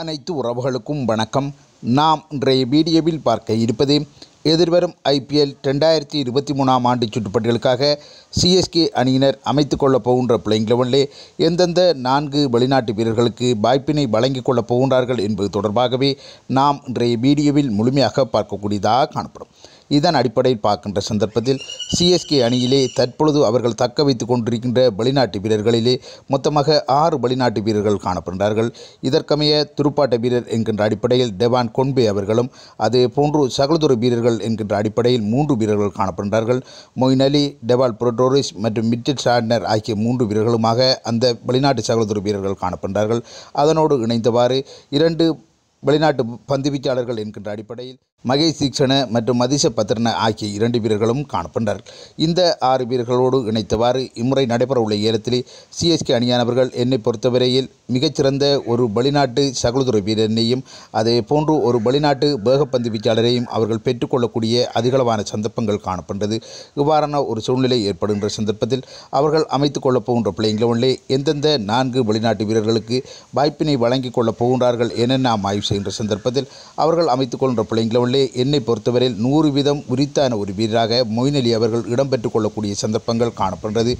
அனைத்து உறவுகளுக்கும் வணக்கம் நாம் இன்றைய வீடியோவில் பார்க்க இருப்பது எதிர்வரும் ஐபிஎல் ரெண்டாயிரத்தி இருபத்தி மூணாம் ஆண்டு சுற்றுப்பட்டியலுக்காக சிஎஸ்கே அணியினர் அமைத்து கொள்ளப் போகின்ற பிளேயிங் லெவனிலே எந்தெந்த நான்கு வெளிநாட்டு வீரர்களுக்கு வாய்ப்பினை வழங்கிக் கொள்ளப் போகின்றார்கள் என்பது தொடர்பாகவே நாம் இன்றைய வீடியோவில் முழுமையாக பார்க்கக்கூடியதாக காணப்படும் இதன் அடிப்படையில் பார்க்கின்ற சந்தர்ப்பத்தில் சிஎஸ்கே அணியிலே தற்பொழுது அவர்கள் தக்க வைத்துக் கொண்டிருக்கின்ற வெளிநாட்டு வீரர்களிலே மொத்தமாக ஆறு வெளிநாட்டு வீரர்கள் காணப்படுகிறார்கள் இதற்கமைய துடுப்பாட்ட வீரர் என்கின்ற அடிப்படையில் டெவான் கொன்பே அவர்களும் அதே போன்று சகலதுர வீரர்கள் என்கின்ற அடிப்படையில் மூன்று வீரர்கள் காணப்படுகிறார்கள் மொயின் அலி டெவால் புரட்டோரிஸ் மற்றும் மிட்டில் சாட்னர் ஆகிய மூன்று வீரர்களுமாக அந்த வெளிநாட்டு சகலதுர வீரர்கள் காணப்படுகிறார்கள் அதனோடு இணைந்தவாறு இரண்டு வெளிநாட்டு பந்துவீச்சாளர்கள் என்கின்ற அடிப்படையில் மகேஷ் தீக்ஷண மற்றும் மதிஷ பத்ரன ஆகிய இரண்டு வீரர்களும் காணப்பட்டனர் இந்த ஆறு வீரர்களோடு இணைத்தவாறு இம்முறை நடைபெறவுள்ள ஏலத்திலே சிஎஸ்கே அணியானவர்கள் என்னை பொறுத்தவரையில் மிகச்சிறந்த ஒரு வெளிநாட்டு சகலுதுறை வீரனையும் அதே போன்று ஒரு வெளிநாட்டு வேகப்பந்து வீச்சாளரையும் அவர்கள் பெற்றுக்கொள்ளக்கூடிய அதிகளவான சந்தர்ப்பங்கள் காணப்பட்டது இவ்வாறான ஒரு சூழ்நிலை ஏற்படுகின்ற சந்தர்ப்பத்தில் அவர்கள் அமைத்துக் கொள்ளப் போகின்ற பிள்ளைங்களே எந்தெந்த நான்கு வெளிநாட்டு வீரர்களுக்கு வாய்ப்பினை வழங்கிக் கொள்ளப் போகின்றார்கள் என நாம் ஆய்வு செய்கின்ற சந்தர்ப்பத்தில் அவர்கள் அமைத்துக் கொள்கின்ற பிள்ளைங்களே கொள்ளே என்னை பொறுத்தவரையில் நூறு வீதம் உரித்தான ஒரு வீரராக மொய்னலி அலி அவர்கள் இடம்பெற்றுக் கொள்ளக்கூடிய சந்தர்ப்பங்கள் காணப்படுகிறது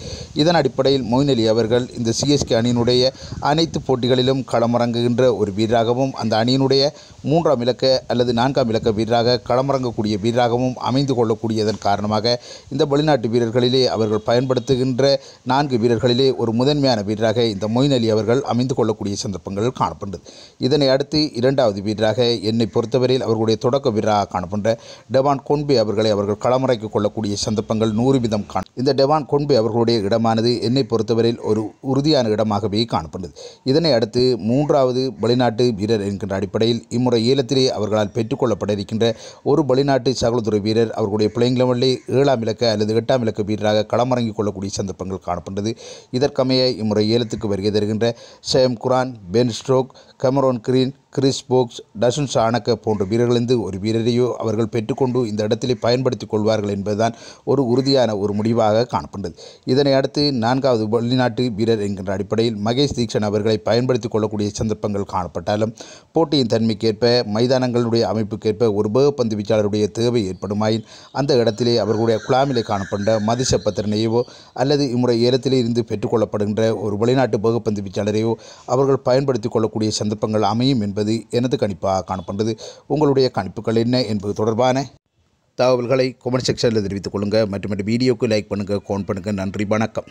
இதன் அடிப்படையில் மொய்னலி அலி அவர்கள் இந்த சிஎஸ்கே அணியினுடைய அனைத்து போட்டிகளிலும் களமிறங்குகின்ற ஒரு வீரராகவும் அந்த அணியினுடைய மூன்றாம் இலக்க அல்லது நான்காம் இலக்க வீரராக களமிறங்கக்கூடிய வீரராகவும் அமைந்து கொள்ளக்கூடியதன் காரணமாக இந்த வெளிநாட்டு வீரர்களிலே அவர்கள் பயன்படுத்துகின்ற நான்கு வீரர்களிலே ஒரு முதன்மையான வீரராக இந்த மொய்னலி அலி அவர்கள் அமைந்து கொள்ளக்கூடிய சந்தர்ப்பங்கள் காணப்படுகிறது இதனை அடுத்து இரண்டாவது வீரராக என்னை பொறுத்தவரையில் அவர்களுடைய தொடக்க வீரராக காணப்படுற டெவான் கொன்பே அவர்களை அவர்கள் களமுறைக்கு கொள்ளக்கூடிய சந்தர்ப்பங்கள் நூறு வீதம் காணும் இந்த டெவான் கொன்பே அவர்களுடைய இடமானது என்னை பொறுத்தவரையில் ஒரு உறுதியான இடமாகவே காணப்படுகிறது இதனை அடுத்து மூன்றாவது வெளிநாட்டு வீரர் என்கின்ற அடிப்படையில் இம்முறை ஏலத்திலே அவர்களால் பெற்றுக்கொள்ளப்பட இருக்கின்ற ஒரு வெளிநாட்டு சகலத்துறை வீரர் அவர்களுடைய பிள்ளைங்களே ஏழாம் இலக்க அல்லது எட்டாம் இலக்க வீரராக களமிறங்கிக் கொள்ளக்கூடிய சந்தர்ப்பங்கள் காணப்படுது இதற்கமைய இம்முறை ஏலத்துக்கு வருகை தருகின்ற Sam Curran Ben Stokes Cameron Green Chris Woakes Dasun Shanaka போன்ற வீரர்களிருந்து ஒரு வீரரையோ அவர்கள் பெற்றுக்கொண்டு இந்த இடத்திலே பயன்படுத்தி கொள்வார்கள் என்பதுதான் ஒரு உறுதியான ஒரு முடிவாக காணப்பட்டது இதனை அடுத்து நான்காவது வெளிநாட்டு வீரர் என்கின்ற அடிப்படையில் மகேஷ் தீக்ஷன் அவர்களை பயன்படுத்திக் கொள்ளக்கூடிய சந்தர்ப்பங்கள் காணப்பட்டாலும் போட்டியின் தன்மைக்கேற்ப மைதானங்களுடைய அமைப்புக்கேற்ப ஒரு பகுப்பந்து வீச்சாளருடைய தேவை ஏற்படுமாயின் அந்த இடத்திலே அவர்களுடைய குழாமிலே காணப்பட்ட மதிச பத்திரனையோ அல்லது இம்முறை ஏலத்திலே இருந்து பெற்றுக்கொள்ளப்படுகின்ற ஒரு வெளிநாட்டு பகுப்பந்து வீச்சாளரையோ அவர்கள் பயன்படுத்தி கொள்ளக்கூடிய சந்தர்ப்பங்கள் அமையும் என்பது என்பது எனது கணிப்பாக காணப்படுறது உங்களுடைய கணிப்புகள் என்ன என்பது தொடர்பான தகவல்களை கமெண்ட் செக்ஷனில் தெரிவித்துக் கொள்ளுங்கள் மற்றும் வீடியோக்கு லைக் பண்ணுங்கள் கோன் பண்ணுங்கள் நன்றி வணக்கம்